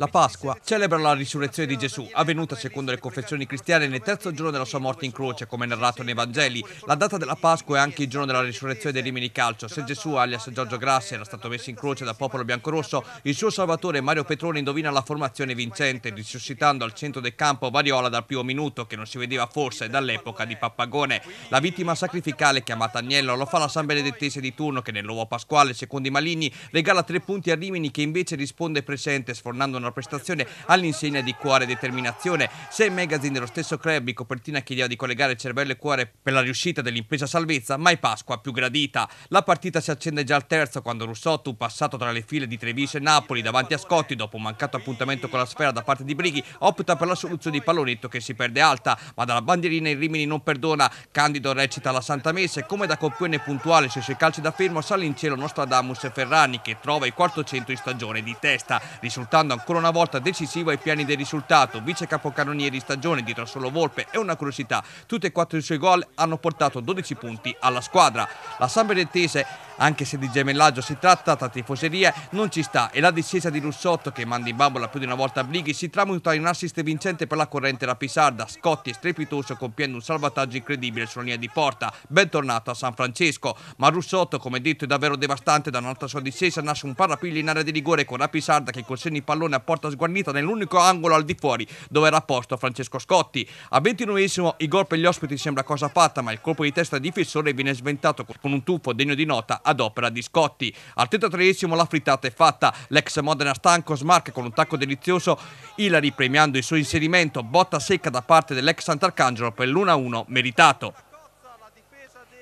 La Pasqua celebra la risurrezione di Gesù, avvenuta secondo le confessioni cristiane nel terzo giorno della sua morte in croce, come narrato nei Vangeli. La data della Pasqua è anche il giorno della risurrezione dei Rimini Calcio. Se Gesù, alias Giorgio Grassi, era stato messo in croce dal popolo biancorosso, il suo salvatore Mario Petrone indovina la formazione vincente, risuscitando al centro del campo Variola dal primo minuto, che non si vedeva forse dall'epoca di Pappagone. La vittima sacrificale, chiamata Agnello, lo fa la San Benedettese di turno, che nell'uovo pasquale, secondo i Maligni, regala tre punti a Rimini, che invece risponde presente, sfornando una una prestazione all'insegna di cuore e determinazione. Se il magazine dello stesso club in copertina chiedeva di collegare cervello e cuore per la riuscita dell'impresa salvezza, mai Pasqua più gradita. La partita si accende già al terzo quando Russotto, passato tra le file di Treviso e Napoli davanti a Scotti dopo un mancato appuntamento con la sfera da parte di Brighi, opta per la soluzione di Pallonetto che si perde alta, ma dalla bandierina il Rimini non perdona. Candido recita la Santa Messa e come da copione puntuale sui suoi calci da fermo sale in cielo Nostradamus e Ferrani che trova il quarto centro in stagione di testa, risultando ancora ancora una volta decisivo ai piani del risultato, vice capocannonieri stagione dietro solo Volpe e una curiosità, tutti e quattro i suoi gol hanno portato 12 punti alla squadra. La Samberettese, anche se di gemellaggio si tratta, tra tifoserie, non ci sta e la discesa di Russotto che manda in bambola più di una volta a Blighi si tramuta in un assist vincente per la corrente rapisarda. Scotti è strepitoso compiendo un salvataggio incredibile sulla linea di porta, bentornato a San Francesco, ma Russotto come detto è davvero devastante da un'altra sua discesa nasce un parapiglia in area di rigore con rapisarda che consegna il pallone a porta sguarnita nell'unico angolo al di fuori dove era posto Francesco Scotti. A 29esimo il gol per gli ospiti sembra cosa fatta, ma il colpo di testa difensore viene sventato con un tuffo degno di nota ad opera di Scotti. Al 33esimo la frittata è fatta, l'ex Modena stanco smarca con un tacco delizioso Ilari premiando il suo inserimento, botta secca da parte dell'ex Sant'Arcangelo per l'1-1 meritato.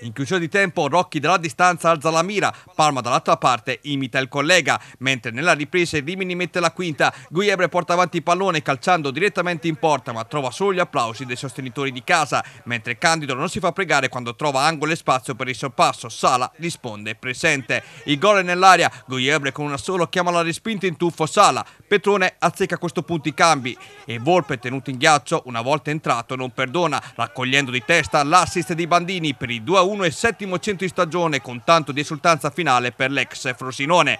In chiusura di tempo Rocchi dalla distanza alza la mira, Palma dall'altra parte imita il collega, mentre nella ripresa Rimini mette la quinta, Guiebre porta avanti il pallone calciando direttamente in porta ma trova solo gli applausi dei sostenitori di casa, mentre Candido non si fa pregare quando trova angolo e spazio per il sorpasso, Sala risponde presente. Il gol è nell'aria, Guiebre con una solo chiama la respinta in tuffo Sala, Petrone azzecca a questo punto i cambi e Volpe tenuto in ghiaccio una volta entrato non perdona raccogliendo di testa l'assist di Bandini per il 2-1 e settimo centro di stagione con tanto di esultanza finale per l'ex Frosinone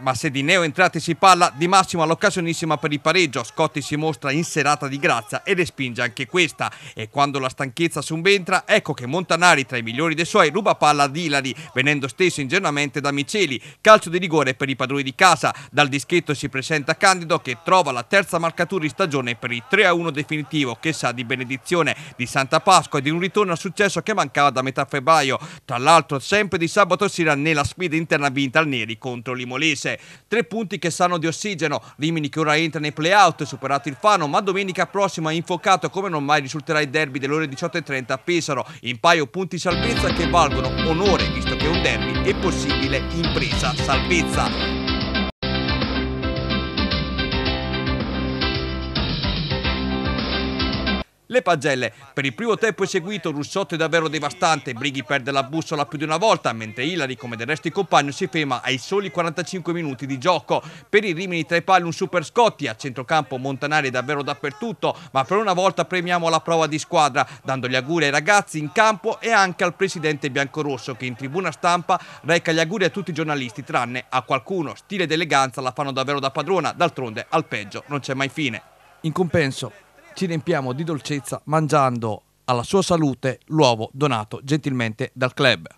ma se di neo neoentrati si parla, Di Massimo ha l'occasionissima per il pareggio. Scotti si mostra in serata di grazia e respinge anche questa. E quando la stanchezza subentra, ecco che Montanari, tra i migliori dei suoi, ruba palla ad Ilari, venendo stesso ingenuamente da Miceli. Calcio di rigore per i padroni di casa. Dal dischetto si presenta Candido che trova la terza marcatura in stagione per il 3-1 definitivo, che sa di benedizione di Santa Pasqua e di un ritorno al successo che mancava da metà febbraio. Tra l'altro, sempre di sabato sera nella sfida interna vinta al Neri contro l'Imolese sé. Tre punti che sanno di ossigeno, Rimini che ora entra nei playout, superato il Fano, ma domenica prossima infocato come non mai risulterà il derby delle ore 18.30 a Pesaro. In paio punti salvezza che valgono onore, visto che è un derby e possibile impresa salvezza. Le pagelle. Per il primo tempo eseguito, Russotto è davvero devastante. Brighi perde la bussola più di una volta, mentre Ilari, come del resto i compagni, si ferma ai soli 45 minuti di gioco. Per i Rimini tra i pali un super Scotti. A centrocampo Montanari davvero dappertutto, ma per una volta premiamo la prova di squadra, dando gli auguri ai ragazzi in campo e anche al presidente biancorosso che in tribuna stampa reca gli auguri a tutti i giornalisti, tranne a qualcuno. Stile ed eleganza la fanno davvero da padrona, d'altronde al peggio non c'è mai fine. In compenso, ci riempiamo di dolcezza mangiando alla sua salute l'uovo donato gentilmente dal club.